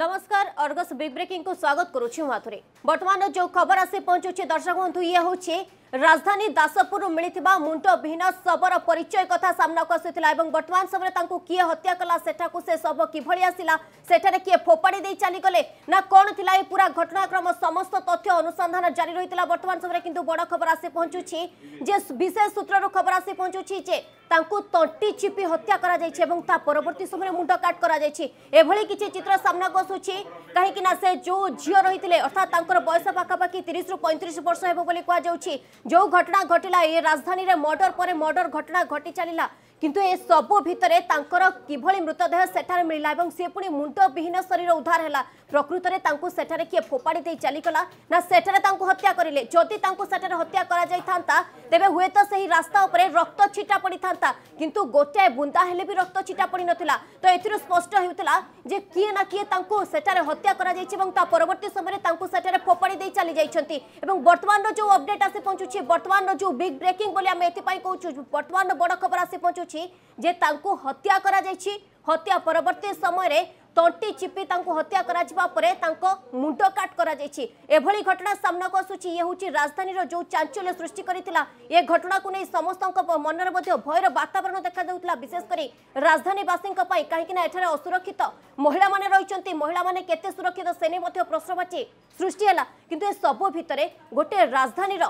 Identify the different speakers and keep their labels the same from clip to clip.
Speaker 1: नमस्कार Argus big breaking को स्वागत करुच्छे वर्तमान जो खबर आसी पहुंचुच्छे दर्शक बंधु तो ये हूँ রাজধানী দাসপুর মিলিথিবা মুন্ড বিহীন শবর পরিচয় কথা সামনাকু আসুলা এবং বর্তমান সময় তাঁকু কি হত্যা কলা সেঠাকু সে শব কিভাবে আসিলা সেঠারে কি ফোপাড়ি দিয়ে চালিগলে না কোণ লা এই পুরা ঘটনাক্রম সমস্ত তথ্য অনুসন্ধান জারি রয়েছে বর্তমান সময় কিন্তু বড় খবর আসি পৌঁছুছি যে বিশেষ সূত্রর খবর আসি পৌঁছুছি যে তাঁকু তন্টি চিপি হত্যা করা যাই এবং তা পরবর্তী সময় মুন্ড কাট করা যাই এভাবে কিছু চিত্র সামনাকু আসুছি কাহিঁকি না সে যে ঝিও রয়েছে অর্থাৎ তাঁর বয়স পাখাপাখি তিরিশ রু পঁয়ত্রিশ বর্ষ হব বলে কুযাচ্ছে ଯେଉଁ ଘଟଣା ଘଟିଲା ଏ ରାଜଧାନୀରେ ମର୍ଡର ପରେ ମର୍ଡର ଘଟଣା ଘଟି ଚାଲିଲା କିନ୍ତୁ ଏସବୁ ଭିତରେ ତାଙ୍କର କିଭଳି ମୃତଦେହ ସେଠାରେ ମିଳିଲା ଏବଂ ସିଏ ପୁଣି ମୁଣ୍ଡବିହୀନ ଶରୀର ଉଦ୍ଧାର ହେଲା ପ୍ରକୃତରେ ତାଙ୍କୁ ସେଠାରେ କିଏ ଫୋପାଡ଼ି ଦେଇ ଚାଲିଗଲା ନା ସେଠାରେ ତାଙ୍କୁ ହତ୍ୟା କରିଲେ ଯଦି ତାଙ୍କୁ ସେଠାରେ ହତ୍ୟା କରାଯାଇଥାନ୍ତା ତେବେ ହୁଏତ ସେହି ରାସ୍ତା ଉପରେ ରକ୍ତ ଛିଟା ପଡ଼ିଥାନ୍ତା କିନ୍ତୁ ଗୋଟାଏ ବୁନ୍ଦା ହେଲେ ବି ରକ୍ତ ଛିଟା ପଡ଼ିନଥିଲା ତ ଏଥିରୁ ସ୍ପଷ୍ଟ ହେଉଥିଲା ଯେ କିଏ ନା କିଏ ତାଙ୍କୁ ସେଠାରେ ହତ୍ୟା କରାଯାଇଛି ଏବଂ ତା ପରବର୍ତ୍ତୀ ସମୟରେ ତାଙ୍କୁ ସେଠାରେ দিয়ে চালি যাই এবং বর্তমান যে অপডেট আসি পৌঁছুছি বর্তমান যে বিগ ব্রেকিং বলে আমি এপাই কৌছু বর্তমান বড় খবর আসি পৌঁছুছি যে তাঁকু হত্যা করা যাই ହତ୍ୟା ପରବର୍ତ୍ତୀ ସମୟରେ ତଣ୍ଟି ଚିପି ତାଙ୍କୁ ହତ୍ୟା କରାଯିବା ପରେ ତାଙ୍କ ମୁଣ୍ଡ କାଟ କରାଯାଇଛି ଏଭଳି ଘଟଣା ସାମ୍ନାକୁ ଆସୁଛି ଇଏ ହେଉଛି ରାଜଧାନୀର ଯେଉଁ ଚାଞ୍ଚଲ୍ୟ ସୃଷ୍ଟି କରିଥିଲା ଏ ଘଟଣାକୁ ନେଇ ସମସ୍ତଙ୍କ ମନରେ ମଧ୍ୟ ଭୟର ବାତାବରଣ ଦେଖାଯାଉଥିଲା ବିଶେଷ କରି ରାଜଧାନୀବାସୀଙ୍କ ପାଇଁ କାହିଁକିନା ଏଠାରେ ଅସୁରକ୍ଷିତ ମହିଳାମାନେ ରହିଛନ୍ତି ମହିଳାମାନେ କେତେ ସୁରକ୍ଷିତ ସେ ନେଇ ମଧ୍ୟ ପ୍ରଶ୍ନବାଚୀ ସୃଷ୍ଟି ହେଲା କିନ୍ତୁ ଏସବୁ ଭିତରେ ଗୋଟିଏ ରାଜଧାନୀର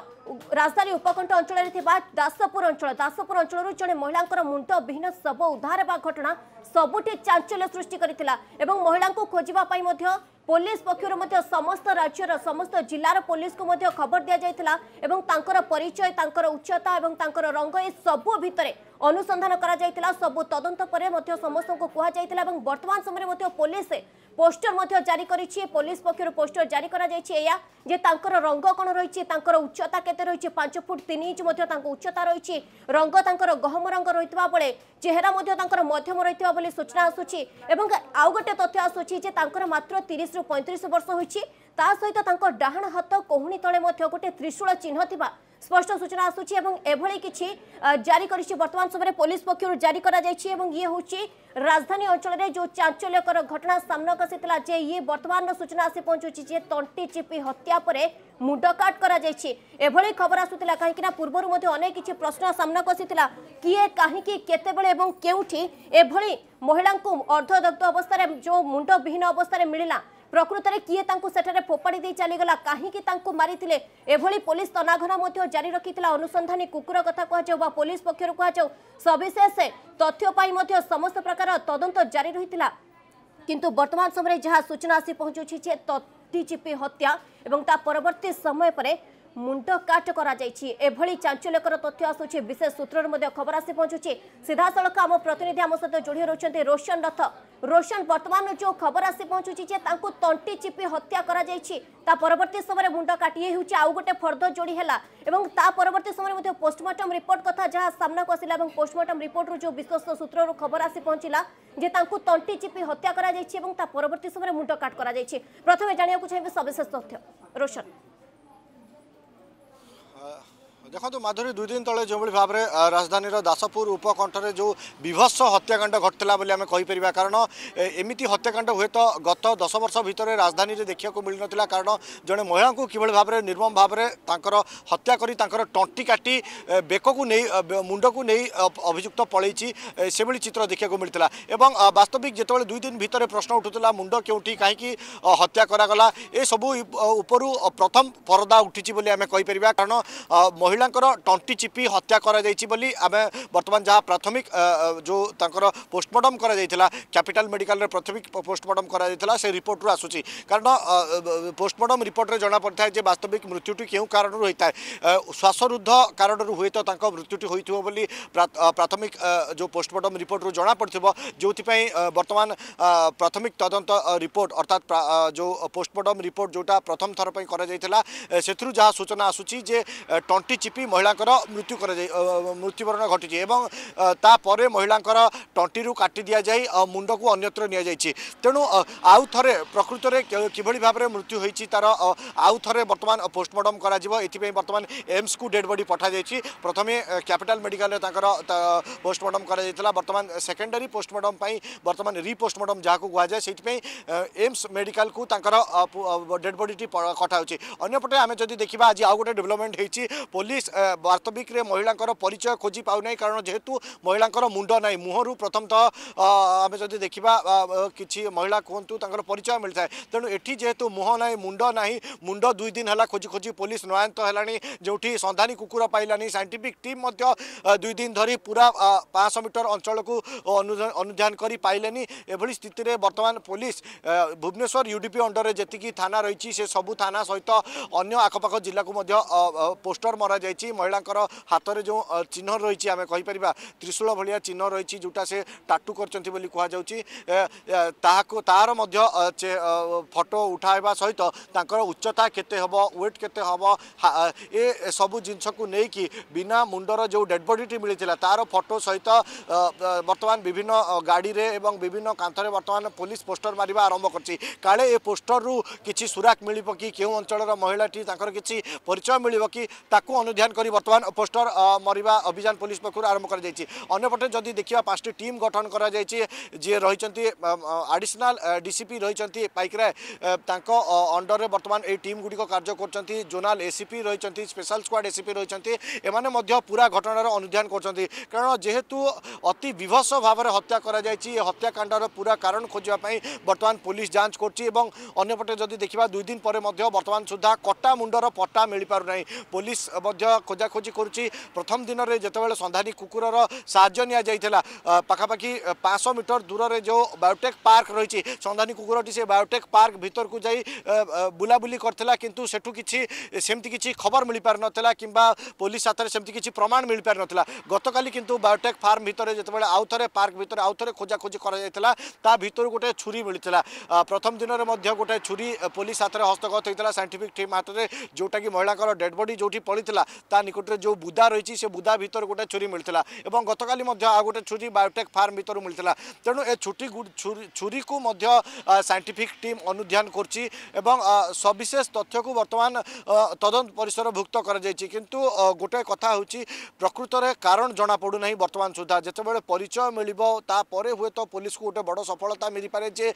Speaker 1: ରାଜଧାନୀ ଉପକଣ୍ଠ ଅଞ୍ଚଳରେ ଥିବା ଦାସପୁର ଅଞ୍ଚଳ ଦାସପୁର ଅଞ୍ଚଳରୁ ଜଣେ ମହିଳାଙ୍କର ମୁଣ୍ଡ ବିହୀନ ଶବ ଉଦ୍ଧାର ହେବା ଘଟଣା ସବୁଠି ଚାଞ୍ଚଲ୍ୟ ସୃଷ୍ଟି କରିଥିଲା ଏବଂ ମହିଳାଙ୍କୁ ଖୋଜିବା ପାଇଁ ମଧ୍ୟ ପୋଲିସ ପକ୍ଷରୁ ମଧ୍ୟ ସମସ୍ତ ରାଜ୍ୟର ସମସ୍ତ ଜିଲ୍ଲାର ପୋଲିସକୁ ମଧ୍ୟ ଖବର ଦିଆଯାଇଥିଲା ଏବଂ ତାଙ୍କର ପରିଚୟ ତାଙ୍କର ଉଚ୍ଚତା ଏବଂ ତାଙ୍କର ରଙ୍ଗ ଏ ସବୁ ଭିତରେ ଅନୁସନ୍ଧାନ କରାଯାଇଥିଲା ସବୁ ତଦନ୍ତ ପରେ ମଧ୍ୟ ସମସ୍ତଙ୍କୁ କୁହାଯାଇଥିଲା ଏବଂ ବର୍ତ୍ତମାନ ସମୟରେ ମଧ୍ୟ ପୋଲିସ ପୋଷ୍ଟର ମଧ୍ୟ ଜାରି କରିଛି ପୋଲିସ ପକ୍ଷରୁ ପୋଷ୍ଟର ଜାରି କରାଯାଇଛି ଏହା ଯେ ତାଙ୍କର ରଙ୍ଗ କ'ଣ ରହିଛି ତାଙ୍କର ଉଚ୍ଚତା କେତେ ରହିଛି ପାଞ୍ଚ ଫୁଟ ତିନି ଇଞ୍ଚ ମଧ୍ୟ ତାଙ୍କ ଉଚ୍ଚତା ରହିଛି ରଙ୍ଗ ତାଙ୍କର ଗହମ ରଙ୍ଗ ରହିଥିବା ବେଳେ ଚେହେରା ମଧ୍ୟ ତାଙ୍କର ମଧ୍ୟମ ରହିଥିବା ବୋଲି ସୂଚନା ଆସୁଛି ଏବଂ ଆଉ ଗୋଟେ ତଥ୍ୟ ଆସୁଛି ଯେ ତାଙ୍କର ମାତ୍ର ତିରିଶରୁ ତିରିଶରୁ ପଇଁତିରିଶ ବର୍ଷ ହୋଇଛି ତା ସହିତ ତାଙ୍କ ଡାହାଣ ହାତ କହୁଣୀ ତଳେ ମଧ୍ୟ ଗୋଟିଏ ତ୍ରିଶୂଳ ଚିହ୍ନ ଥିବା ସ୍ପଷ୍ଟ ସୂଚନା ଆସୁଛି ଏବଂ ଏଭଳି କିଛି ଜାରି କରିଛି ବର୍ତ୍ତମାନ ସମୟରେ ପୋଲିସ ପକ୍ଷରୁ ଜାରି କରାଯାଇଛି ଏବଂ ଇଏ ହେଉଛି ରାଜଧାନୀ ଅଞ୍ଚଳରେ ଯେଉଁ ଚାଞ୍ଚଲ୍ୟକର ଘଟଣା ସାମ୍ନାକୁ ଆସିଥିଲା ଯେ ଇଏ ବର୍ତ୍ତମାନର ସୂଚନା ଆସି ପହଞ୍ଚୁଛି ଯେ ତଣ୍ଟି ଚିପି ହତ୍ୟା ପରେ ମୁଣ୍ଡ କାଟ କରାଯାଇଛି ଏଭଳି ଖବର ଆସୁଥିଲା କାହିଁକିନା ପୂର୍ବରୁ ମଧ୍ୟ ଅନେକ କିଛି ପ୍ରଶ୍ନ ସାମ୍ନାକୁ ଆସିଥିଲା କିଏ କାହିଁକି କେତେବେଳେ ଏବଂ କେଉଁଠି ଏଭଳି ମହିଳାଙ୍କୁ ଅର୍ଦ୍ଧଦଗ୍ଧ ଅବସ୍ଥାରେ ଯେଉଁ ମୁଣ୍ଡବିହୀନ ଅବସ୍ଥାରେ ମିଳିଲା ପ୍ରକୃତରେ କିଏ ତାଙ୍କୁ ସେଠାରେ ଫୋପାଡ଼ି ଦେଇ ଚାଲିଗଲା କାହିଁକି ତାଙ୍କୁ ମାରିଥିଲେ ଏଭଳି ପୋଲିସ ତନାଘନା ମଧ୍ୟ ଜାରି ରଖିଥିଲା ଅନୁସନ୍ଧାନୀ କୁକୁର କଥା କୁହାଯାଉ ବା ପୋଲିସ ପକ୍ଷରୁ କୁହାଯାଉ ସବିଶେଷ ତଥ୍ୟ ପାଇଁ ମଧ୍ୟ ସମସ୍ତ ପ୍ରକାର ତଦନ୍ତ ଜାରି ରହିଥିଲା କିନ୍ତୁ ବର୍ତ୍ତମାନ ସମୟରେ ଯାହା ସୂଚନା ଆସି ପହଞ୍ଚୁଛି ଯେ ଡିଜିପି ହତ୍ୟା ଏବଂ ତା ପରବର୍ତ୍ତୀ ସମୟ ପରେ মুন্ড কাট করা যাইছি এভাবে চাঞ্চল্যকর তথ্য আসুছে বিশেষ সূত্রর মধ্যে খবর আসি পৌঁছুছে সিধাসলখ আম প্রতিনিধি আম সহ যোড়ি রয়েছেন রোশন রথ রোশন বর্তমান যে খবর আসি পৌঁছুছি যে তাঁকু তন্টি চিপি হত্যা করা যাইছি তা পরবর্তী সময় মুন্ড কাটি হচ্ছে আউ গোটে ফর্দ যোড়ি হেলা এবং তা পরবর্তী সময় মধ্যে পোস্টমর্টম রিপোর্ট কথা যা সামনাকু আসিলা এবং পোস্টমর্টম রিপোর্টর যে বিশ্বস্ত সূত্রর খবর আসি পৌঁছিলা যে তাঁকু তন্টি চিপি হত্যা করা যাইছি এবং তা পরবর্তী সময় মুন্ড কাট করা যাইছি প্রথমে জাঁয়া চাইবে সবিশেষ তথ্য রোশন
Speaker 2: uh, দেখুন মাধুরী দুই দিন তলে যেভাবে ভাবে রাজধানীর দাসপুর উপকণ্ঠে যে বিভৎস হত্যাকাণ্ড ঘটলা বলে আমি কইপার কারণ এমিটি হত্যাকাণ্ড হুয়েত গত দশ বর্ষ ভিতরে রাজধানী দেখা মিলি নথিলা কারণ জনে মহিলা কিভাবে ভাবে নির্মম ভাবে তাঁর হত্যা করে তাঁর টন্টি কাটি বেকু নেই মুন্ডকু নেই অভিযুক্ত পলাইছি সেভাবে চিত্র দেখা মিলিলা এবং বাস্তবিক যেতবে দুই দিন ভিতরে প্রশ্ন উঠুলা মুন্ড কেউটি কী হত্যা করা এসবু উপর প্রথম পরদা উঠিছি বলে আমি কইপার কারণ মহিলা মহিলাঙ্কর টন্টি চিপি হত্যা করা যাই বলে আমি বর্তমান যা প্রাথমিক যে তাঁর পোস্টমর্টম করা যাই ক্যাপিটাল মেডিকাল প্রাথমিক পোস্টমর্টম করা যাই সে রিপোর্টর আসুচি কারণ পোস্টমর্টম রিপোর্টে জনা পড়ে যে বাস্তবিক মৃত্যুটি কেউ কারণ হয়ে থাকে শ্বাসরুদ্ধ হুয়ে তো তাঁর মৃত্যুটি হয়েছিল বলে প্রাথমিক যে পোস্টমর্টম রিপোর্ট জনা জনাপড়ি যেপাই বর্তমান প্রাথমিক তদন্ত রিপোর্ট অর্থাৎ যে পোস্টমর্টম রিপোর্ট যেটা প্রথম থরপাই করা যাই সেথু যা সূচনা আসুচি যে টন্টি ଚିପି ମହିଳାଙ୍କର ମୃତ୍ୟୁ କରାଯାଇ ମୃତ୍ୟୁବରଣ ଘଟିଛି ଏବଂ ତାପରେ ମହିଳାଙ୍କର ତଣ୍ଟିରୁ କାଟି ଦିଆଯାଇ ମୁଣ୍ଡକୁ ଅନ୍ୟତ୍ର ନିଆଯାଇଛି ତେଣୁ ଆଉ ଥରେ ପ୍ରକୃତରେ କିଭଳି ଭାବରେ ମୃତ୍ୟୁ ହୋଇଛି ତାର ଆଉ ଥରେ ବର୍ତ୍ତମାନ ପୋଷ୍ଟମର୍ଟମ୍ କରାଯିବ ଏଥିପାଇଁ ବର୍ତ୍ତମାନ ଏମ୍ସକୁ ଡେଡ୍ ବଡି ପଠାଯାଇଛି ପ୍ରଥମେ କ୍ୟାପିଟାଲ ମେଡିକାଲରେ ତାଙ୍କର ପୋଷ୍ଟମର୍ଟମ୍ କରାଯାଇଥିଲା ବର୍ତ୍ତମାନ ସେକେଣ୍ଡାରୀ ପୋଷ୍ଟମର୍ଟମ୍ ପାଇଁ ବର୍ତ୍ତମାନ ରି ରିପୋଷ୍ଟମର୍ଟମ୍ ଯାହାକୁ କୁହାଯାଏ ସେଇଥିପାଇଁ ଏମ୍ସ ମେଡିକାଲକୁ ତାଙ୍କର ଡେଡ୍ ବଡିଟି ପଠାଉଛି ଅନ୍ୟପଟେ ଆମେ ଯଦି ଦେଖିବା ଆଜି ଆଉ ଗୋଟେ ଡେଭଲପମେଣ୍ଟ ହୋଇଛି ପୋଲିସ পুলিশ বাস্তবিকরে মহিলাঙ্কর পরিচয় খোঁজি পাউনাই কারণ যেহেতু মহিলাঙ্কর মুন্ড নাই মুহরু প্রথমতঃ আমি যদি দেখিবা কিছু মহিলা কুহতু তাঁর পরিচয় মিলিথায় তেমন এটি যেহেতু মুহ নাই মুন্ড নাই মুন্ড দুই দিন হল খোঁজি খোঁজি পুলিশ নয়ান্ত হলানি যেটি সন্ধানী কুকুর পাইলানি সাইন্টিফিক টিম মধ্য দুই দিন ধরি পুরা পাঁচশ মিটর অঞ্চলকু অনুধান করে পাইলেনি এভাবে স্থিতিরে বর্তমান পুলিশ ভুবনেশ্বর ইউডিপি অন্ডরে যেত থানা রয়েছে সে সবু থানা সহ অন্য আখপাখ জেলা পোস্টর মরা যাই দিয়েছি মহিলাঙ্কর হাতের যে চিহ্ন রয়েছে আমি কইপারা ত্রিশূল ভাইয়া চিহ্ন রয়েছে যেটা সে টাটু করছেন বলে কুযাচ্ছে তাহলে তার মধ্যে ফটো উঠাইবা সহ তাঁর উচ্চতা কেতে হব ওয়েট কেতে হব এ সবু জিনিসকে নেই বিনা মুন্ডর যে ডেড বডিটি মিলে তার ফটো সহ বর্তমান বিভিন্ন গাড়িরে এবং বিভিন্ন কাঁথরে বর্তমান পুলিশ পোস্টর মারিবা আরম্ভ করছে কালে এ পোস্টরু কিছু সুরাক মিলব কি কেউ অঞ্চলের মহিলাটি তাঁর কিছু পরিচয় মিলব কি তাকে অনু অনুଧ୍ୟାନ କରି ବର୍ତ୍ତମାନ ପୋଷ୍ଟର ମରିବା ଅଭିଯାନ ପୋଲିସ ପକ୍ଷରୁ ଆରମ୍ଭ କରାଯାଇଛି ଅନ୍ୟପଟେ ଯଦି ଦେଖିବା ପାଞ୍ଚଟି ଟିମ୍ ଗଠନ କରାଯାଇଛି ଯିଏ ରହିଛନ୍ତି ଆଡ଼ିସନାଲ ଡିସିପି ରହିଛନ୍ତି ପାଇକରାୟ ତାଙ୍କ ଅଣ୍ଡରରେ ବର୍ତ୍ତମାନ ଏହି ଟିମ୍ ଗୁଡ଼ିକ କାର୍ଯ୍ୟ କରୁଛନ୍ତି ଜୋନାଲ ଏସିପି ରହିଛନ୍ତି ସ୍ପେଶାଲ ସ୍କ୍ୱାଡ଼ ଏସିପି ରହିଛନ୍ତି ଏମାନେ ମଧ୍ୟ ପୁରା ଘଟଣାର ଅନୁଧ୍ୟାନ କରୁଛନ୍ତି କାରଣ ଯେହେତୁ ଅତି ବିଭତ୍ସ ଭାବରେ ହତ୍ୟା କରାଯାଇଛି ଏ ହତ୍ୟାକାଣ୍ଡର ପୁରା କାରଣ ଖୋଜିବା ପାଇଁ ବର୍ତ୍ତମାନ ପୋଲିସ ଯାଞ୍ଚ କରୁଛି ଏବଂ ଅନ୍ୟପଟେ ଯଦି ଦେଖିବା ଦୁଇ ଦିନ ପରେ ମଧ୍ୟ ବର୍ତ୍ତମାନ ସୁଦ୍ଧା କଟା ମୁଣ୍ଡର ପଟ୍ଟା ମିଳିପାରୁନାହିଁ ପୋଲିସ ମଧ୍ୟ খোঁজাখোঁজি করুছি প্রথম দিনরে যেতবে সন্ধানী কুকুরর সাহায্য নিয়ে পাখাপাখি পাঁচশো মিটর দূরের যে বায়োটেক পার্ক রয়েছে সন্ধানী কুকুরটি সে বায়োটেক পার্ক ভিতরক যাই বুলাবুলি করলে কিন্তু সেঠু কিছু সেমতি কিছু খবর মিপার নথিলা কিংবা পুলিশ হাতের সেমতি কিছু প্রমাণ মিপার নথিলা গতকাল কিন্তু বায়োটেক ফার্ম ভিতরে যেতবে আউথরে পার্ক ভিতরে আউথরে খোঁজাখোঁজি করা যাই তা ভিতর গোটে ছুরি মিলিলা প্রথম দিনের মধ্যে গোটে ছুরি পুলিশ হাতের হস্তগত হয়েছিল সাইন্টিফিক টিম হাতের যেটা কি মহিলাঙ্কর ডেড বডি যেটি পড়ি তা নিকটে যে বুদা রয়েছে সে বুদা ভিতরে গোটে ছুরি মিলছিল এবং গতকাল আউ গোটে ছুরি বায়োটেক ফার্ম ভিতর মিলছিল তেমন এ ছুটি ছুরি কু সাইন্টিফিক টিম অনুধ্যান করছি এবং সবিশেষ তথ্যকু বর্তমান তদন্ত পরিসরভুক্ত করা যাই কিন্তু গোটে কথা হচ্ছে প্রকৃতরে কারণ জনা পড়ু না বর্তমান সুদ্ধা যেতবে পরিচয় মিলব তাপরে হুয়েত পুলিশকে গোটে বড় সফলতা মিলিপারে যে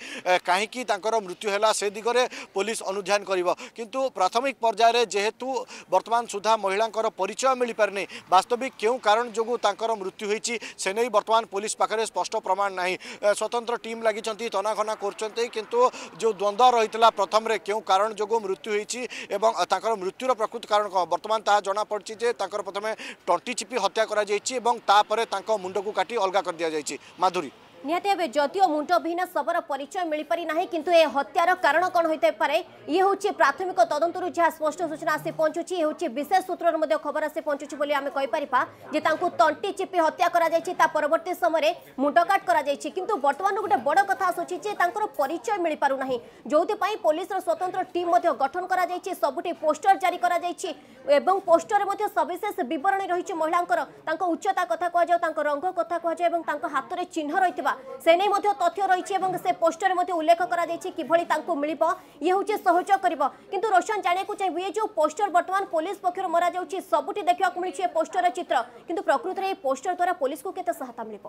Speaker 2: কাহিকি তাঁর মৃত্যু হল সে দিগরে পুলিশ অনুধ্যান করব কিন্তু প্রাথমিক পর্যায়ে যেহেতু বর্তমান সুদ্ধা মহিলা ମହିଳାଙ୍କର ପରିଚୟ ମିଳିପାରିନି ବାସ୍ତବିକ କେଉଁ କାରଣ ଯୋଗୁଁ ତାଙ୍କର ମୃତ୍ୟୁ ହୋଇଛି ସେ ନେଇ ବର୍ତ୍ତମାନ ପୋଲିସ ପାଖରେ ସ୍ପଷ୍ଟ ପ୍ରମାଣ ନାହିଁ ସ୍ୱତନ୍ତ୍ର ଟିମ୍ ଲାଗିଛନ୍ତି ତନାଘନା କରୁଛନ୍ତି କିନ୍ତୁ ଯେଉଁ ଦ୍ୱନ୍ଦ୍ୱ ରହିଥିଲା ପ୍ରଥମରେ କେଉଁ କାରଣ ଯୋଗୁଁ ମୃତ୍ୟୁ ହୋଇଛି ଏବଂ ତାଙ୍କର ମୃତ୍ୟୁର ପ୍ରକୃତ କାରଣ କ'ଣ ବର୍ତ୍ତମାନ ତାହା ଜଣାପଡ଼ିଛି ଯେ ତାଙ୍କର ପ୍ରଥମେ ଟଣ୍ଟି ଚିପି ହତ୍ୟା କରାଯାଇଛି ଏବଂ ତାପରେ ତାଙ୍କ ମୁଣ୍ଡକୁ କାଟି ଅଲଗା କରିଦିଆଯାଇଛି ମାଧୁରୀ
Speaker 1: নিহতি ভাবে যদিও মুন্ডবিহীন শবর পরিচয় মিপারি না কিন্তু এ হত্যার কারণ কণ হইতে পারে ইয়ে হচ্ছে প্রাথমিক তদন্তর যা স্পষ্ট সূচনা আসি পঞ্চুছি এ হচ্ছে বিশেষ সূত্রর মধ্যে খবর আসি পঞ্চুছি বলে আমি কইপারিবা যে তাঁকু তন্টি চিপি হত্যা করা যাইছে তা পরবর্তী সময়ে মুন্ডকাট করা যাইছে কিন্তু বর্তমান গোটে বড় কথা আসুছি যে তাঁকর পরিচয় মিপারু না যোপাই পুলিশর স্বতন্ত্র টিম মধ্য গঠন করা যাইছে সবুটি পোস্টর জারি করা যাইছে ଏବଂ ପୋଷ୍ଟରରେ ମଧ୍ୟ ସବିଶେଷ ବିବରଣୀ ରହିଛି ମହିଳାଙ୍କର ତାଙ୍କ ଉଚ୍ଚତା କଥା କୁହାଯାଉ ତାଙ୍କ ରଙ୍ଗ କଥା କୁହାଯାଉ ଏବଂ ତାଙ୍କ ହାତରେ ଚିହ୍ନ ରହିଥିବା ସେ ନେଇ ମଧ୍ୟ ତଥ୍ୟ ରହିଛି ଏବଂ ସେ ପୋଷ୍ଟରରେ ମଧ୍ୟ ଉଲ୍ଲେଖ କରାଯାଇଛି କିଭଳି ତାଙ୍କୁ ମିଳିବ ଇଏ ହେଉଛି ସହଯୋଗ କରିବ କିନ୍ତୁ ରୋଶନ ଜାଣିବାକୁ ଚାହିଁବୁ ଏ ଯେଉଁ ପୋଷ୍ଟର ବର୍ତ୍ତମାନ ପୋଲିସ ପକ୍ଷରୁ ମରାଯାଉଛି ସବୁଠି ଦେଖିବାକୁ ମିଳିଛି ଏ ପୋଷ୍ଟରର ଚିତ୍ର କିନ୍ତୁ ପ୍ରକୃତରେ ଏ ପୋଷ୍ଟର ଦ୍ୱାରା ପୋଲିସକୁ କେତେ ସହାୟତା ମିଳିବ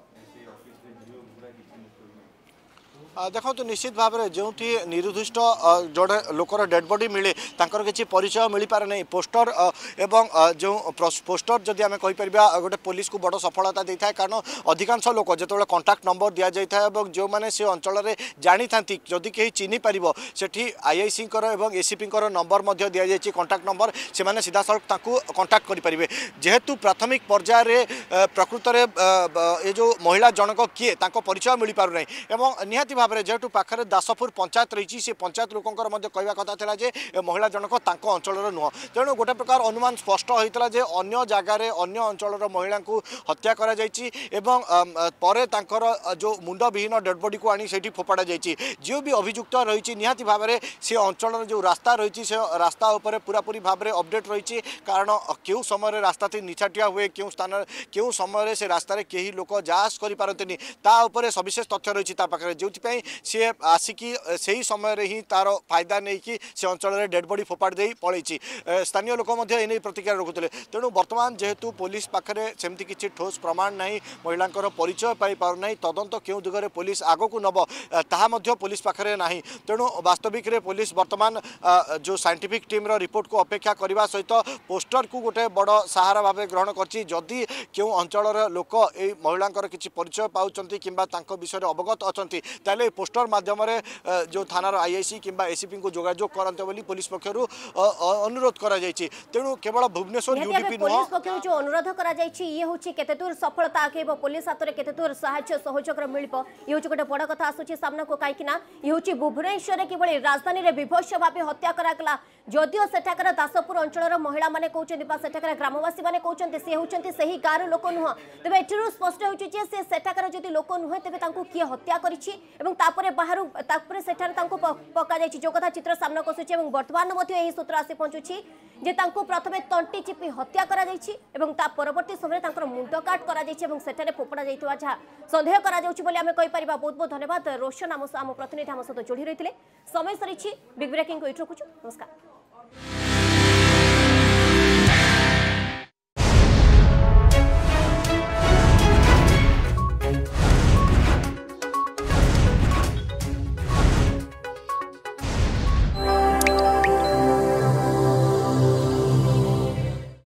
Speaker 2: ଦେଖନ୍ତୁ ନିଶ୍ଚିତ ଭାବରେ ଯେଉଁଠି ନିରୁଦ୍ଦିଷ୍ଟ ଜଣେ ଲୋକର ଡେଡ୍ ବଡି ମିଳେ ତାଙ୍କର କିଛି ପରିଚୟ ମିଳିପାରେ ନାହିଁ ପୋଷ୍ଟର ଏବଂ ଯେଉଁ ପୋଷ୍ଟର ଯଦି ଆମେ କହିପାରିବା ଗୋଟେ ପୋଲିସକୁ ବଡ଼ ସଫଳତା ଦେଇଥାଏ କାରଣ ଅଧିକାଂଶ ଲୋକ ଯେତେବେଳେ କଣ୍ଟାକ୍ଟ ନମ୍ବର ଦିଆଯାଇଥାଏ ଏବଂ ଯେଉଁମାନେ ସେ ଅଞ୍ଚଳରେ ଜାଣିଥାନ୍ତି ଯଦି କେହି ଚିହ୍ନି ପାରିବ ସେଠି ଆଇଆଇସିଙ୍କର ଏବଂ ଏସିପିଙ୍କର ନମ୍ବର ମଧ୍ୟ ଦିଆଯାଇଛି କଣ୍ଟାକ୍ଟ ନମ୍ବର ସେମାନେ ସିଧାସଳଖ ତାଙ୍କୁ କଣ୍ଟାକ୍ଟ କରିପାରିବେ ଯେହେତୁ ପ୍ରାଥମିକ ପର୍ଯ୍ୟାୟରେ ପ୍ରକୃତରେ ଏ ଯେଉଁ ମହିଳା ଜଣକ କିଏ ତାଙ୍କ ପରିଚୟ ମିଳିପାରୁନାହିଁ ଏବଂ ନିହାତି ভাবে যেহেতু পাখে দাসপুর পঞ্চায়েত রয়েছে সে পঞ্চায়েত লোকর কহা কথা লা যে মহিলা জনক তাঁর অঞ্চলের নুহ তেমন গোটে প্রকার অনুমান স্পষ্ট হয়েছিল যে অন্য জায়গায় অন্য অঞ্চলের মহিলা হত্যা করা যাই এবং পরে তাঁর যে মুন্ডবিহীন ডেড বডি কু আনি সেটি ফোপাড়া যাই যে বি অভিযুক্ত রয়েছে নিহতি ভাবে সে অঞ্চলের যে রাস্তা রয়েছে সে রাস্তা উপরে পুরাপুরি ভাবে অপডেট রয়েছে কারণ কেউ সময় রাস্তাটি নিছাটিয়া হুয়ে কেউ স্থান কেউ সময় সে রাস্তায় কেহি লোক যা আস করে পারে তা উপরে সবিশেষ তথ্য রয়েছে তা পাখে যে পাই সি আসিকি সেই সময়ের হি তার ফায়দা নেইকি সে অঞ্চলের ডেড বডি ফোপাড়ি দিয়ে পলাইছি স্থানীয় লোক এনে প্রতিক্রিয়া রাখুলে তেমন বর্তমান যেহেতু পুলিশ পাখে সেমতি কিছু ঠোস প্রমাণ না মহিলাঙ্কর পরিচয় পাইপার না তদন্ত কেউ দিগরে পুলিশ আগুক নব তাহা মধ্য পুলিশ পাখে না তেমন বাস্তবিকরে পুলিশ বর্তমান যে সাইন্টিফিক টিম্র রিপোর্ট কু অপেক্ষা করা সহ পোস্টর কু গোটে বড় সাহারা ভাবে গ্রহণ করছি যদি কেউ অঞ্চলের লোক এই মহিলাঙ্কর কিছু পরিচয় পাচ্ছেন কিংবা তাঁর বিষয়ে অবগত অনেক তাহলে এই ପୋଷ୍ଟର ମାଧ୍ୟମରେ ଯେଉଁ ଥାନାର ଆଇଆଇସି କିମ୍ବା ଏସିପିଙ୍କୁ ଯୋଗାଯୋଗ କରନ୍ତେ ବୋଲି ପୋଲିସ ପକ୍ଷରୁ ଅନୁରୋଧ କରାଯାଇଛି ତେଣୁ କେବଳ ଭୁବନେଶ୍ୱର ୟୁଡିପି ନୁହଁ
Speaker 1: ପକ୍ଷରୁ ଯେଉଁ ଅନୁରୋଧ କରାଯାଇଛି ଇଏ ହେଉଛି କେତେଦୂର ସଫଳତା ଆଗେଇବ ପୋଲିସ ହାତରେ କେତେଦୂର ସାହାଯ୍ୟ ସହଯୋଗ ମିଳିବ ଇଏ ହେଉଛି ଗୋଟେ ବଡ଼ କଥା ଆସୁଛି ସାମ୍ନାକୁ କାହିଁକି ନା ଇଏ ହେଉଛି ଭୁବନେଶ୍ୱରରେ କିଭଳି ରାଜଧାନୀରେ ବିଭତ୍ସ ଭାବେ ହତ୍ୟା କରାଗଲା ଯଦିଓ ସେଠାକାର ଦାସପୁର ଅଞ୍ଚଳର ମହିଳାମାନେ କହୁଛନ୍ତି ବା ସେଠାକାର ଗ୍ରାମବାସୀମାନେ କହୁଛନ୍ତି ସେ ହେଉଛନ୍ତି ସେହି ଗାଁର ଲୋକ ନୁହଁ ତେବେ ଏଥିରୁ ସ୍ପଷ୍ଟ ହେଉଛି ଯେ ସେ ସେଠାକାର ଯଦି ଲୋକ ନୁହେଁ ତେବେ ତାଙ୍କୁ କିଏ ହତ୍ୟା କରିଛି এবং তারপরে বাহার তারপরে সেঠারে তাঁকু পকাযাইছি যে কথা চিত্র সামনাকু আসুচি এবং বর্তমান এই সূত্র আসি পৌঁছুছি যে তাঁকু প্রথমে তন্টি চিপি হত্যা করা যাই এবং তা পরবর্তী সময় তাঁর মুন্ড কাট করা যাই এবং সেখানে ফোপড়া যাই যা সন্দেহ করা যাউছি বলে আমি কইপারিবা বহুত বহু ধন্যবাদ রোশন আম প্রতিনিধি আমার সহ যোড়ি রয়েছে সময় সরিছি বিগ ব্রেকিং কো ইট নমস্কার